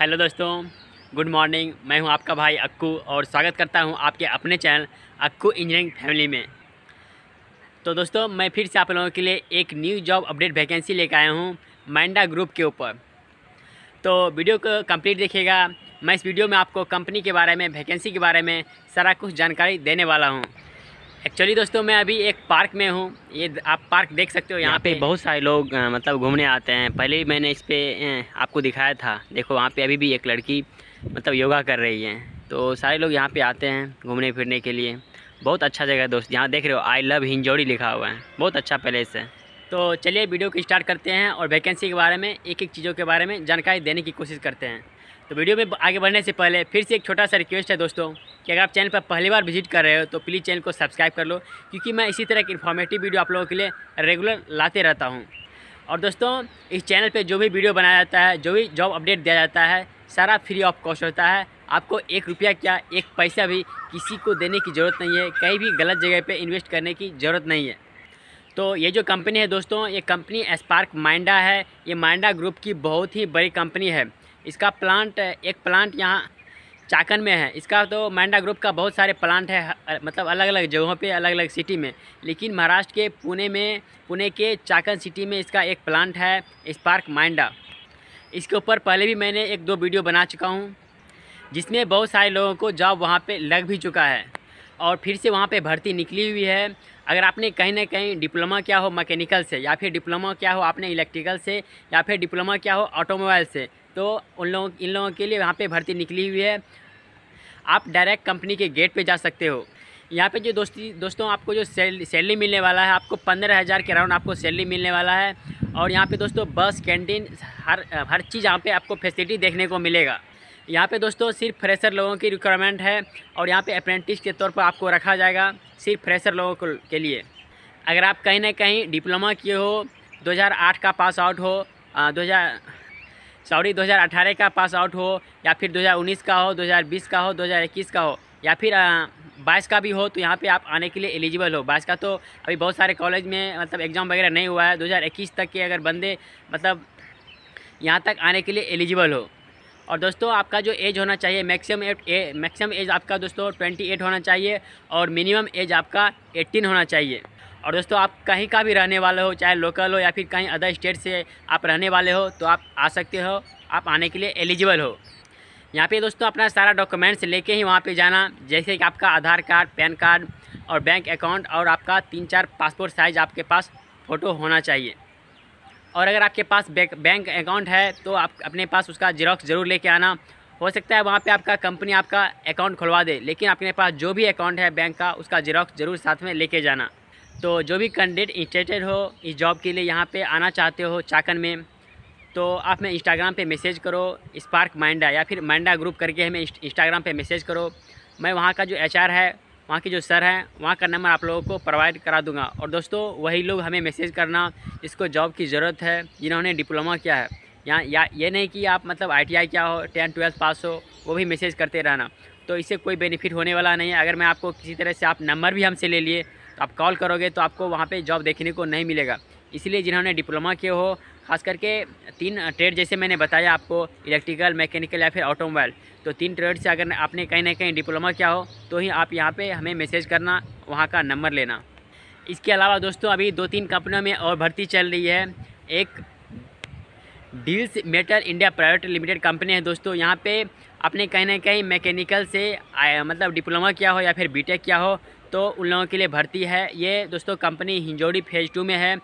hello दोस्तों good morning मैं हूं आपका भाई अक्कू और स्वागत करता हूं आपके अपने चैनल अक्कू इंजीनियरिंग फैमिली में तो दोस्तों मैं फिर से आप लोगों के लिए एक न्यू जॉब अपडेट वैकेंसी लेकर आया हूं माइंडा ग्रुप के ऊपर तो वीडियो को कंप्लीट देखिएगा मैं इस वीडियो में आपको कंपनी के बारे में वैकेंसी के बारे में सारा कुछ जानकारी देने वाला हूँ एक्चुअली दोस्तों मैं अभी एक पार्क में हूँ ये आप पार्क देख सकते हो यहाँ पे बहुत सारे लोग मतलब घूमने आते हैं पहले भी मैंने इस पर आपको दिखाया था देखो वहाँ पे अभी भी एक लड़की मतलब योगा कर रही है तो सारे लोग यहाँ पे आते हैं घूमने फिरने के लिए बहुत अच्छा जगह है दोस्त यहाँ देख रहे हो आई लव हिंजोड़ी लिखा हुआ है बहुत अच्छा पैलेस है तो चलिए वीडियो को स्टार्ट करते हैं और वैकेंसी के बारे में एक एक चीज़ों के बारे में जानकारी देने की कोशिश करते हैं तो वीडियो में आगे बढ़ने से पहले फिर से एक छोटा सा रिक्वेस्ट है दोस्तों कि अगर आप चैनल पर पहली बार विजिट कर रहे हो तो प्लीज़ चैनल को सब्सक्राइब कर लो क्योंकि मैं इसी तरह की इन्फॉर्मेटिव वीडियो आप लोगों के लिए रेगुलर लाते रहता हूँ और दोस्तों इस चैनल पर जो भी वीडियो बनाया जाता है जो भी जॉब अपडेट दिया जाता है सारा फ्री ऑफ कॉस्ट होता है आपको एक रुपया क्या एक पैसा भी किसी को देने की ज़रूरत नहीं है कहीं भी गलत जगह पर इन्वेस्ट करने की ज़रूरत नहीं है तो ये जो कंपनी है दोस्तों ये कंपनी स्पार्क माइंडा है ये माइंडा ग्रुप की बहुत ही बड़ी कंपनी है इसका प्लांट एक प्लांट यहाँ चाकन में है इसका तो माइंडा ग्रुप का बहुत सारे प्लांट है मतलब अलग अलग जगहों पे अलग अलग सिटी में लेकिन महाराष्ट्र के पुणे में पुणे के चाकन सिटी में इसका एक प्लांट है स्पार्क माइंडा इसके ऊपर पहले भी मैंने एक दो वीडियो बना चुका हूँ जिसमें बहुत सारे लोगों को जॉब वहाँ पर लग भी चुका है और फिर से वहाँ पे भर्ती निकली हुई है अगर आपने कहीं ना कहीं डिप्लोमा क्या हो मैकेनिकल से या फिर डिप्लोमा क्या हो आपने इलेक्ट्रिकल से या फिर डिप्लोमा क्या हो ऑटोमोबाइल से तो उन लोगों इन लोगों के लिए वहाँ पे भर्ती निकली हुई है आप डायरेक्ट कंपनी के गेट पे जा सकते हो यहाँ पे जो दोस्ती दोस्तों आपको जो सैलरी सेल, मिलने वाला है आपको पंद्रह हज़ार के अराउंड आपको सैलरी मिलने वाला है और यहाँ पे दोस्तों बस कैंटीन हर हर चीज़ यहाँ पे आपको फैसिलिटी देखने को मिलेगा यहाँ पे दोस्तों सिर्फ फ्रेशर लोगों की रिक्वायरमेंट है और यहाँ पे अप्रेंटिस के तौर पर आपको रखा जाएगा सिर्फ फ्रेशर लोगों के लिए अगर आप कहीं ना कहीं डिप्लोमा किए हो 2008 का पास आउट हो दो सॉरी 2018 का पास आउट हो या फिर 2019 का हो 2020 का हो 2021 का हो या फिर बाईस का भी हो तो यहाँ पे आप आने के लिए एलिजिबल हो बाईस का तो अभी बहुत सारे कॉलेज में मतलब एग्ज़ाम वगैरह नहीं हुआ है 2021 तक के अगर बंदे मतलब यहाँ तक आने के लिए एलिजिबल हो और दोस्तों आपका जो एज होना चाहिए मैक्सिमम ए मैक्सिमम एज आपका दोस्तों ट्वेंटी एट होना चाहिए और मिनिमम एज आपका एट्टीन होना चाहिए और दोस्तों आप कहीं का भी रहने वाले हो चाहे लोकल हो या फिर कहीं अदर स्टेट से आप रहने वाले हो तो आप आ सकते हो आप आने के लिए एलिजिबल हो यहाँ पे दोस्तों अपना सारा डॉक्यूमेंट्स लेके ही वहाँ पे जाना जैसे कि आपका आधार कार्ड पैन कार्ड और बैंक अकाउंट और आपका तीन चार पासपोर्ट साइज़ आपके पास फ़ोटो होना चाहिए और अगर आपके पास बैंक अकाउंट है तो आप अपने पास उसका जेरोक्स ज़रूर लेके आना हो सकता है वहाँ पे आपका कंपनी आपका अकाउंट खुलवा दे लेकिन अपने पास जो भी अकाउंट है बैंक का उसका जेरोक्स ज़रूर साथ में लेके जाना तो जो भी कैंडिडेट इंटरेस्टेड हो इस जॉब के लिए यहाँ पे आना चाहते हो चाकन में तो आप मैं इंस्टाग्राम पे मैसेज करो स्पार्क माइंडा या फिर माइंडा ग्रुप करके हमें इंस्टाग्राम पे मैसेज करो मैं वहाँ का जो एचआर है वहाँ के जो सर हैं वहाँ का नंबर आप लोगों को प्रोवाइड करा दूंगा और दोस्तों वही लोग हमें मैसेज करना जिसको जॉब की ज़रूरत है जिन्होंने डिप्लोमा किया है यहाँ या ये नहीं कि आप मतलब आई क्या हो टेंथ ट्वेल्थ पास हो वो भी मैसेज करते रहना तो इससे कोई बेनिफिट होने वाला नहीं है अगर मैं आपको किसी तरह से आप नंबर भी हमसे ले लिए तो आप कॉल करोगे तो आपको वहाँ पर जॉब देखने को नहीं मिलेगा इसलिए जिन्होंने डिप्लोमा किए हो खास करके तीन ट्रेड जैसे मैंने बताया आपको इलेक्ट्रिकल मैकेनिकल या फिर ऑटोमोबाइल तो तीन ट्रेड से अगर आपने कहीं ना कहीं डिप्लोमा किया हो तो ही आप यहाँ पे हमें मैसेज करना वहाँ का नंबर लेना इसके अलावा दोस्तों अभी दो तीन कंपनियों में और भर्ती चल रही है एक deals metal India private limited company है दोस्तों यहाँ पे आपने कहीं ना कहीं मैकेनिकल से मतलब डिप्लोमा किया हो या फिर बीटेक किया हो तो उन लोगों के लिए भर्ती है ये दोस्तों कंपनी हिंजोड़ी फेज़ टू में है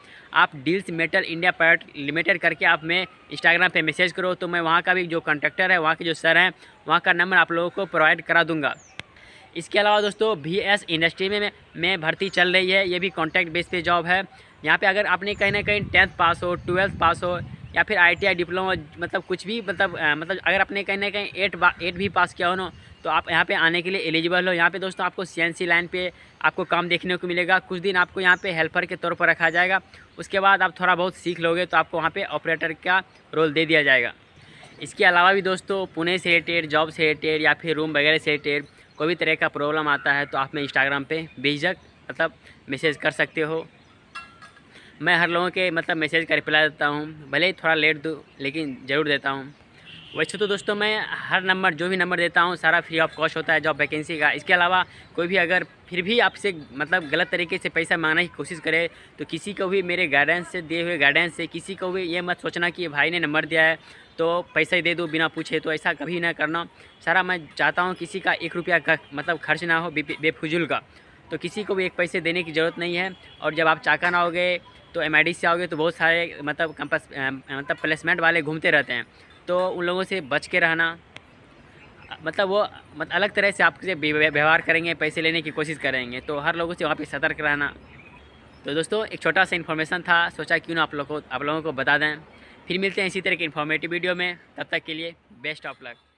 आप deals metal India private limited करके आप में इंस्टाग्राम पे मैसेज करो तो मैं वहाँ का भी जो कंट्रेक्टर है वहाँ के जो सर हैं वहाँ का नंबर आप लोगों को प्रोवाइड करा दूँगा इसके अलावा दोस्तों भी एस इंडस्ट्री में मैं भर्ती चल रही है ये भी कॉन्टैक्ट बेस पे जॉब है यहाँ पर अगर आपने कहीं ना कहीं टेंथ पास हो ट्वेल्थ पास हो या फिर आई टी आई डिप्लोमा मतलब कुछ भी मतलब मतलब अगर आपने कहीं ना कहीं एट एट भी पास किया हो ना तो आप यहाँ पे आने के लिए एलिजिबल हो यहाँ पे दोस्तों आपको सीएनसी लाइन पे आपको काम देखने को मिलेगा कुछ दिन आपको यहाँ पे हेल्पर के तौर पर रखा जाएगा उसके बाद आप थोड़ा बहुत सीख लोगे तो आपको वहाँ पे ऑपरेटर का रोल दे दिया जाएगा इसके अलावा भी दोस्तों पुणे से रिलेटेड जॉब से रिलेटेड या फिर रूम वगैरह से रिलेटेड कोई भी तरह का प्रॉब्लम आता है तो आप मैं इंस्टाग्राम पर भेजक मतलब मैसेज कर सकते हो मैं हर लोगों के मतलब मैसेज का रिप्लाई देता हूँ भले ही थोड़ा लेट दूँ लेकिन ज़रूर देता हूँ वैसे तो दोस्तों मैं हर नंबर जो भी नंबर देता हूँ सारा फ्री ऑफ कॉस्ट होता है जॉब वैकेंसी का इसके अलावा कोई भी अगर फिर भी आपसे मतलब गलत तरीके से पैसा मांगने की कोशिश करे तो किसी को भी मेरे गाइडेंस से दिए हुए गाइडेंस से किसी को भी ये मत सोचना कि भाई ने नंबर दिया है तो पैसा ही दे दो बिना पूछे तो ऐसा कभी ना करना सारा मैं चाहता हूँ किसी का एक रुपया का मतलब खर्च ना हो बेफजूल का तो किसी को भी एक पैसे देने की ज़रूरत नहीं है और जब आप चाका ना हो गए तो एम से आओगे तो बहुत सारे मतलब कंपस मतलब प्लेसमेंट वाले घूमते रहते हैं तो उन लोगों से बच के रहना मतलब वो मतलब अलग तरह से आपसे व्यवहार करेंगे पैसे लेने की कोशिश करेंगे तो हर लोगों से वहाँ पे सतर्क रहना तो दोस्तों एक छोटा सा इन्फॉर्मेशन था सोचा क्यों ना आप लोगों को आप लोगों को बता दें फिर मिलते हैं इसी तरह के इन्फॉर्मेटिव वीडियो में तब तक के लिए बेस्ट ऑफ लक